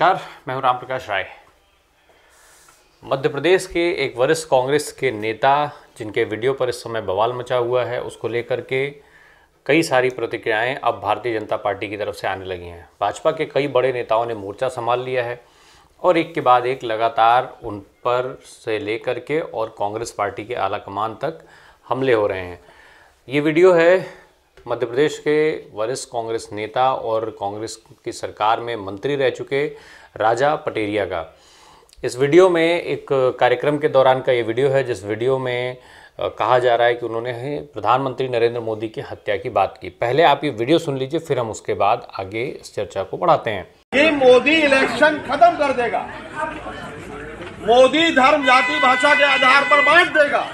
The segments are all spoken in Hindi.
नमस्कार मैं हूं राम प्रकाश राय मध्य प्रदेश के एक वरिष्ठ कांग्रेस के नेता जिनके वीडियो पर इस समय बवाल मचा हुआ है उसको लेकर के कई सारी प्रतिक्रियाएं अब भारतीय जनता पार्टी की तरफ से आने लगी हैं भाजपा के कई बड़े नेताओं ने मोर्चा संभाल लिया है और एक के बाद एक लगातार उन पर से लेकर के और कांग्रेस पार्टी के आला कमान तक हमले हो रहे हैं ये वीडियो है मध्य प्रदेश के वरिष्ठ कांग्रेस नेता और कांग्रेस की सरकार में मंत्री रह चुके राजा पटेरिया का इस वीडियो में एक कार्यक्रम के दौरान का ये वीडियो है जिस वीडियो में कहा जा रहा है कि उन्होंने प्रधानमंत्री नरेंद्र मोदी की हत्या की बात की पहले आप ये वीडियो सुन लीजिए फिर हम उसके बाद आगे इस चर्चा को बढ़ाते हैं ये मोदी इलेक्शन खत्म कर देगा मोदी धर्म जाति भाषा के आधार पर बांट देगा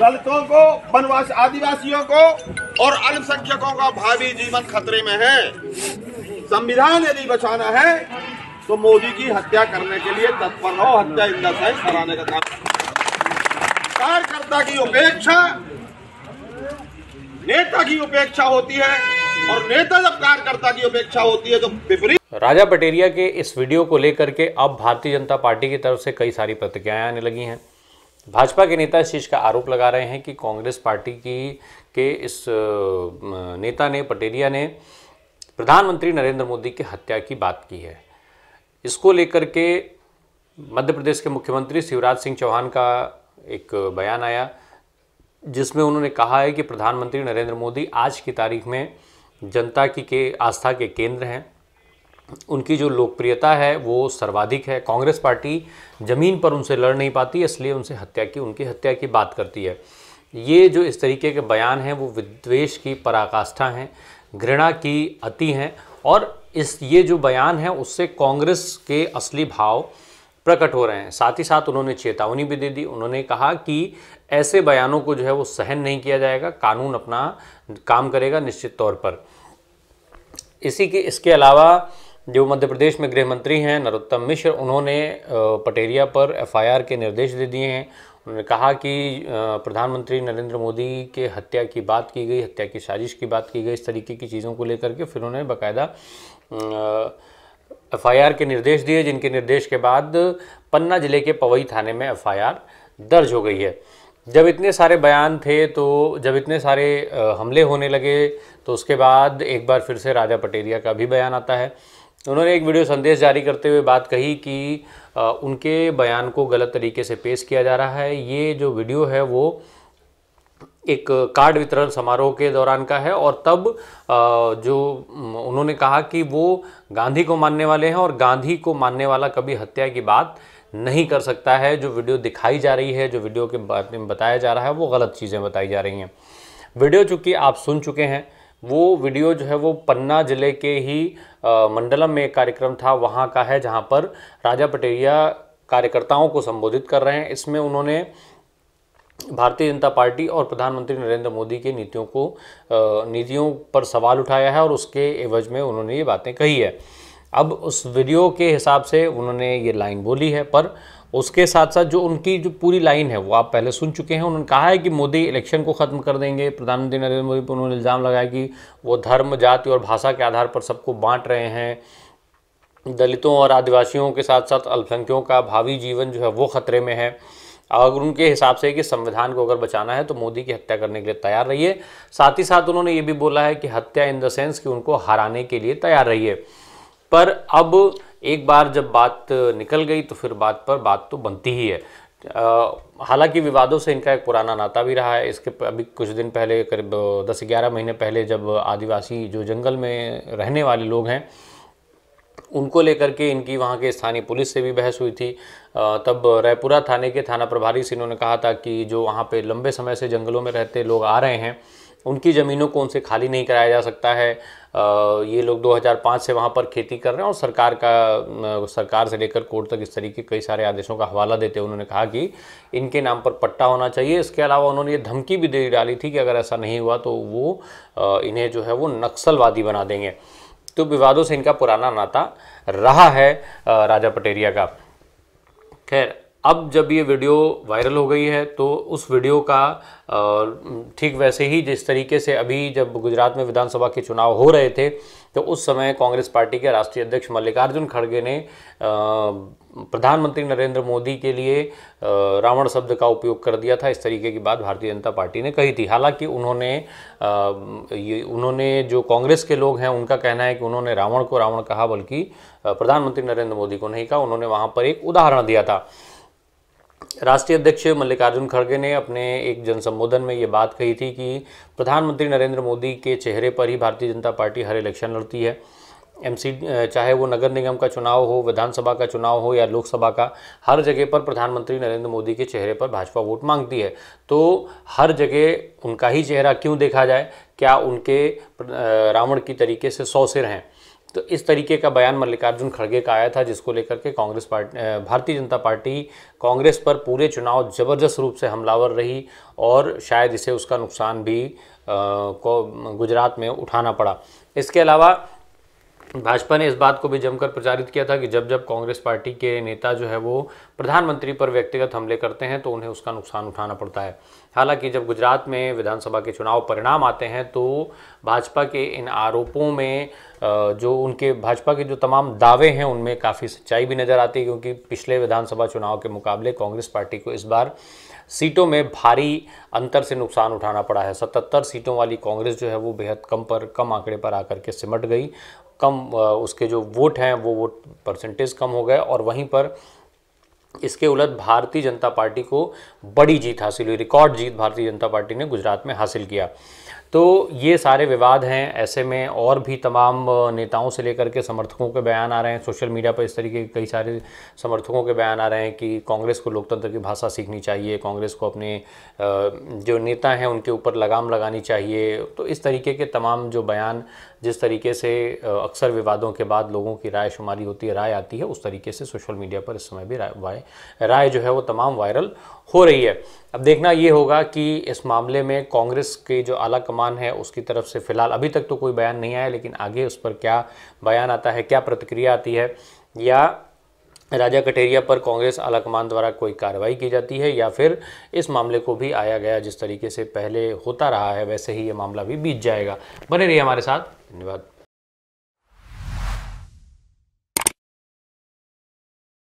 दलितों को वनवास आदिवासियों को और अल्पसंख्यकों का भावी जीवन खतरे में है संविधान यदि बचाना है तो मोदी की हत्या करने के लिए तत्पर रहो हत्या इंदर द कराने का काम कार्यकर्ता की उपेक्षा नेता की उपेक्षा होती है और नेता जब कार्यकर्ता की उपेक्षा होती है तो विपरीत राजा बटेरिया के इस वीडियो को लेकर के अब भारतीय जनता पार्टी की तरफ से कई सारी प्रतिक्रियाएं आने लगी हैं भाजपा के नेता इस चीज़ का आरोप लगा रहे हैं कि कांग्रेस पार्टी की के इस नेता ने पटेरिया ने प्रधानमंत्री नरेंद्र मोदी की हत्या की बात की है इसको लेकर के मध्य प्रदेश के मुख्यमंत्री शिवराज सिंह चौहान का एक बयान आया जिसमें उन्होंने कहा है कि प्रधानमंत्री नरेंद्र मोदी आज की तारीख में जनता की के आस्था के केंद्र हैं उनकी जो लोकप्रियता है वो सर्वाधिक है कांग्रेस पार्टी ज़मीन पर उनसे लड़ नहीं पाती इसलिए उनसे हत्या की उनकी हत्या की बात करती है ये जो इस तरीके के बयान हैं वो विद्वेश की पराकाष्ठा हैं घृणा की अति हैं और इस ये जो बयान है उससे कांग्रेस के असली भाव प्रकट हो रहे हैं साथ ही साथ उन्होंने चेतावनी भी दे दी उन्होंने कहा कि ऐसे बयानों को जो है वो सहन नहीं किया जाएगा कानून अपना काम करेगा निश्चित तौर पर इसी के इसके अलावा जो मध्य प्रदेश में गृह मंत्री हैं नरोत्तम मिश्र उन्होंने पटेरिया पर एफआईआर के निर्देश दे दिए हैं उन्होंने कहा कि प्रधानमंत्री नरेंद्र मोदी के हत्या की बात की गई हत्या की साजिश की बात की गई इस तरीके की चीज़ों को लेकर के फिर उन्होंने बाकायदा एफआईआर के निर्देश दिए जिनके निर्देश के बाद पन्ना ज़िले के पवई थाने में एफ दर्ज हो गई है जब इतने सारे बयान थे तो जब इतने सारे हमले होने लगे तो उसके बाद एक बार फिर से राजा पटेरिया का भी बयान आता है उन्होंने एक वीडियो संदेश जारी करते हुए बात कही कि उनके बयान को गलत तरीके से पेश किया जा रहा है ये जो वीडियो है वो एक कार्ड वितरण समारोह के दौरान का है और तब जो उन्होंने कहा कि वो गांधी को मानने वाले हैं और गांधी को मानने वाला कभी हत्या की बात नहीं कर सकता है जो वीडियो दिखाई जा रही है जो वीडियो के बारे में बताया जा रहा है वो गलत चीज़ें बताई जा रही हैं वीडियो चूँकि आप सुन चुके हैं वो वीडियो जो है वो पन्ना ज़िले के ही मंडलम में एक कार्यक्रम था वहाँ का है जहाँ पर राजा पटेरिया कार्यकर्ताओं को संबोधित कर रहे हैं इसमें उन्होंने भारतीय जनता पार्टी और प्रधानमंत्री नरेंद्र मोदी के नीतियों को नीतियों पर सवाल उठाया है और उसके एवज में उन्होंने ये बातें कही है अब उस वीडियो के हिसाब से उन्होंने ये लाइन बोली है पर उसके साथ साथ जो उनकी जो पूरी लाइन है वो आप पहले सुन चुके हैं उन्होंने कहा है कि मोदी इलेक्शन को ख़त्म कर देंगे प्रधानमंत्री नरेंद्र मोदी पर उन्होंने इल्ज़ाम लगाया कि वो धर्म जाति और भाषा के आधार पर सबको बांट रहे हैं दलितों और आदिवासियों के साथ साथ अल्पसंख्यकों का भावी जीवन जो है वो ख़तरे में है अगर उनके हिसाब से कि संविधान को अगर बचाना है तो मोदी की हत्या करने के लिए तैयार रहिए साथ ही साथ उन्होंने ये भी बोला है कि हत्या इन द सेंस कि उनको हराने के लिए तैयार रहिए पर अब एक बार जब बात निकल गई तो फिर बात पर बात तो बनती ही है हालांकि विवादों से इनका एक पुराना नाता भी रहा है इसके अभी कुछ दिन पहले करीब दस ग्यारह महीने पहले जब आदिवासी जो जंगल में रहने वाले लोग हैं उनको लेकर के इनकी वहाँ के स्थानीय पुलिस से भी बहस हुई थी तब रायपुरा थाने के थाना प्रभारी से इन्होंने कहा था कि जो वहाँ पे लंबे समय से जंगलों में रहते लोग आ रहे हैं उनकी ज़मीनों को उनसे खाली नहीं कराया जा सकता है ये लोग 2005 से वहाँ पर खेती कर रहे हैं और सरकार का सरकार से लेकर कोर्ट तक इस तरीके कई सारे आदेशों का हवाला देते हैं उन्होंने कहा कि इनके नाम पर पट्टा होना चाहिए इसके अलावा उन्होंने ये धमकी भी दे डाली थी कि अगर ऐसा नहीं हुआ तो वो इन्हें जो है वो नक्सलवादी बना देंगे तो विवादों से इनका पुराना नाता रहा है राजा पटेरिया का खैर अब जब ये वीडियो वायरल हो गई है तो उस वीडियो का ठीक वैसे ही जिस तरीके से अभी जब गुजरात में विधानसभा के चुनाव हो रहे थे तो उस समय कांग्रेस पार्टी के राष्ट्रीय अध्यक्ष मल्लिकार्जुन खड़गे ने प्रधानमंत्री नरेंद्र मोदी के लिए रावण शब्द का उपयोग कर दिया था इस तरीके की बात भारतीय जनता पार्टी ने कही थी हालांकि उन्होंने ये उन्होंने जो कांग्रेस के लोग हैं उनका कहना है कि उन्होंने रावण को रावण कहा बल्कि प्रधानमंत्री नरेंद्र मोदी को नहीं कहा उन्होंने वहाँ पर एक उदाहरण दिया था राष्ट्रीय अध्यक्ष मल्लिकार्जुन खड़गे ने अपने एक जनसंबोधन में ये बात कही थी कि प्रधानमंत्री नरेंद्र मोदी के चेहरे पर ही भारतीय जनता पार्टी हर इलेक्शन लड़ती है एमसी चाहे वो नगर निगम का चुनाव हो विधानसभा का चुनाव हो या लोकसभा का हर जगह पर प्रधानमंत्री नरेंद्र मोदी के चेहरे पर भाजपा वोट मांगती है तो हर जगह उनका ही चेहरा क्यों देखा जाए क्या उनके रावण की तरीके से सौ सिर हैं तो इस तरीके का बयान मल्लिकार्जुन खड़गे का आया था जिसको लेकर के कांग्रेस पार्टी भारतीय जनता पार्टी कांग्रेस पर पूरे चुनाव जबरदस्त रूप से हमलावर रही और शायद इसे उसका नुकसान भी आ, को गुजरात में उठाना पड़ा इसके अलावा भाजपा ने इस बात को भी जमकर प्रचारित किया था कि जब जब कांग्रेस पार्टी के नेता जो है वो प्रधानमंत्री पर व्यक्तिगत हमले करते हैं तो उन्हें उसका नुकसान उठाना पड़ता है हालांकि जब गुजरात में विधानसभा के चुनाव परिणाम आते हैं तो भाजपा के इन आरोपों में जो उनके भाजपा के जो तमाम दावे हैं उनमें काफ़ी सच्चाई भी नज़र आती है क्योंकि पिछले विधानसभा चुनाव के मुकाबले कांग्रेस पार्टी को इस बार सीटों में भारी अंतर से नुकसान उठाना पड़ा है सतहत्तर सीटों वाली कांग्रेस जो है वो बेहद कम पर कम आंकड़े पर आकर के सिमट गई कम उसके जो वोट हैं वो वोट परसेंटेज कम हो गए और वहीं पर इसके उलट भारतीय जनता पार्टी को बड़ी जीत हासिल हुई रिकॉर्ड जीत भारतीय जनता पार्टी ने गुजरात में हासिल किया तो ये सारे विवाद हैं ऐसे में और भी तमाम नेताओं से लेकर के समर्थकों के बयान आ रहे हैं सोशल मीडिया पर इस तरीके के कई सारे समर्थकों के बयान आ रहे हैं कि कांग्रेस को लोकतंत्र की भाषा सीखनी चाहिए कांग्रेस को अपने जो नेता हैं उनके ऊपर लगाम लगानी चाहिए तो इस तरीके के तमाम जो बयान जिस तरीके से अक्सर विवादों के बाद लोगों की राय शुमारी होती है राय आती है उस तरीके से सोशल मीडिया पर इस समय भी राय राय जो है वो तमाम वायरल हो रही है अब देखना ये होगा कि इस मामले में कांग्रेस के जो आला फरमान है उसकी तरफ से फ़िलहाल अभी तक तो कोई बयान नहीं आया लेकिन आगे उस पर क्या बयान आता है क्या प्रतिक्रिया आती है या राजा कटेरिया पर कांग्रेस आलाकमान द्वारा कोई कार्रवाई की जाती है या फिर इस मामले को भी आया गया जिस तरीके से पहले होता रहा है वैसे ही ये मामला भी बीत जाएगा बने रहिए हमारे साथ धन्यवाद